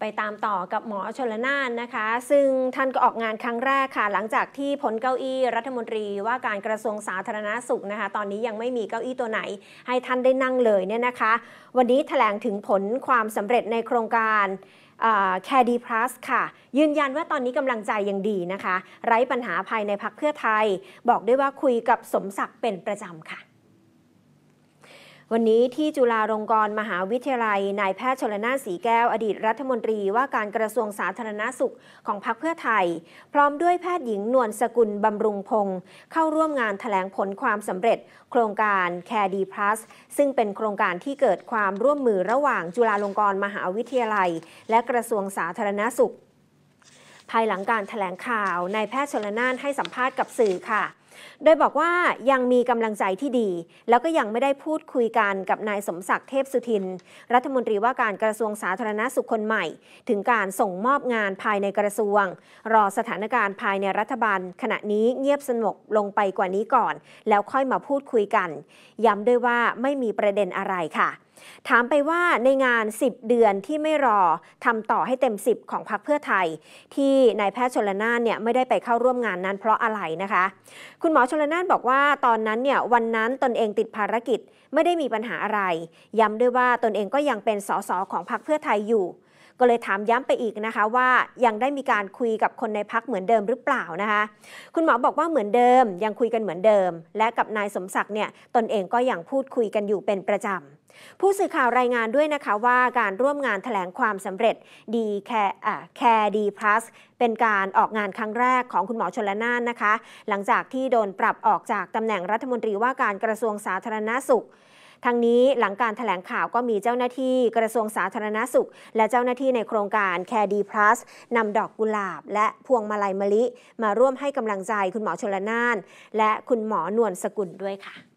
ไปตามต่อกับหมอชนละนานนะคะ ซึ่งท่านก็ออกงานครั้งแรกค่ะ หลังจากที่พ้นเก้าอี้รัฐมนตรีว่าการกระทรวงสาธารณาสุขนะคะ ตอนนี้ยังไม่มีเก้าอี้ตัวไหน ให้ท่านได้นั่งเลยเนี่ยนะคะ วันนี้ถแถลงถึงผลความสำเร็จในโครงการแคดีพลัสค่ะ ยืนยันว่าตอนนี้กำลังใจยังดีนะคะ ไร้ปัญหาภายในพักเพื่อไทย บอกได้ว่าคุยกับสมศักดิ์เป็นประจำค่ะวันนี้ที่จุฬาลงกรณ์มหาวิทยาลัยนายแพทย์ชลนาสีแก้ว อดีตรัฐมนตรีว่าการกระทรวงสาธารณาสุขของพรรคเพื่อไทย พร้อมด้วยแพทย์หญิง นวลสกุลบำรุงพงศ์เข้าร่วมงานถแถลงผลความสำเร็จโครงการคร์ดีพลัสซึ่งเป็นโครงการที่เกิดความร่วมมือระหว่างจุฬาลงกรณ์มหาวิทยาลัย และกระทรวงสาธารณาสุข ภายหลังการถแถลงข่าวนายแพทย์ชลนานให้สัมภาษณ์กับสื่อค่ะโดยบอกว่ายังมีกำลังใจที่ดี แล้วก็ยังไม่ได้พูดคุยกันกับนายสมศักดิ์เทพสุทิน รัฐมนตรีว่าการกระทรวงสาธารณสุขคนใหม่ ถึงการส่งมอบงานภายในกระทรวง รอสถานการณ์ภายในรัฐบาล ขณะนี้เงียบสงบลงไปกว่านี้ก่อน แล้วค่อยมาพูดคุยกัน ย้ำด้วยว่าไม่มีประเด็นอะไรค่ะ ถามไปว่าในงาน 10 เดือนที่ไม่รอทำต่อให้เต็ม10ของพรรคเพื่อไทยที่นายแพทย์ชนลนานเนี่ยไม่ได้ไปเข้าร่วมงานนั้นเพราะอะไรนะคะคุณคุณหมอชลนานบอกว่าตอนนั้นเนี่ยวันนั้นตนเองติดภารกิจไม่ได้มีปัญหาอะไรย้ำด้วยว่าตนเองก็ยังเป็นสสของพรรคเพื่อไทยอยู่ก็เลยถามย้ำไปอีกนะคะว่ายังได้มีการคุยกับคนในพักเหมือนเดิมหรือเปล่านะคะคุณหมอบอกว่าเหมือนเดิมยังคุยกันเหมือนเดิม และกับนายสมศักดิ์เนี่ย ตนเองก็ยังพูดคุยกันอยู่เป็นประจำ ผู้สื่อข่าวรายงานด้วยนะคะว่าการร่วมงานถแถลงความสำเร็จดีแคร์ดีพลัสเป็นการออกงานครั้งแรกของคุณหมอชนละนานนะคะ หลังจากที่โดนปรับออกจากตำแหน่งรัฐมนตรีว่าการกระทรวงสาธารณาสุขทางนี้หลังการถแถลงข่าวก็มีเจ้าหน้าที่กระทรวงสาธารณาสุข และเจ้าหน้าที่ในโครงการแคดีพลัสนำดอกกุหลาบและพวงมาลัยมะลิ มาร่วมให้กำลังใจคุณหมอชลนาน และคุณหมอนวลสกุลด้วยค่ะ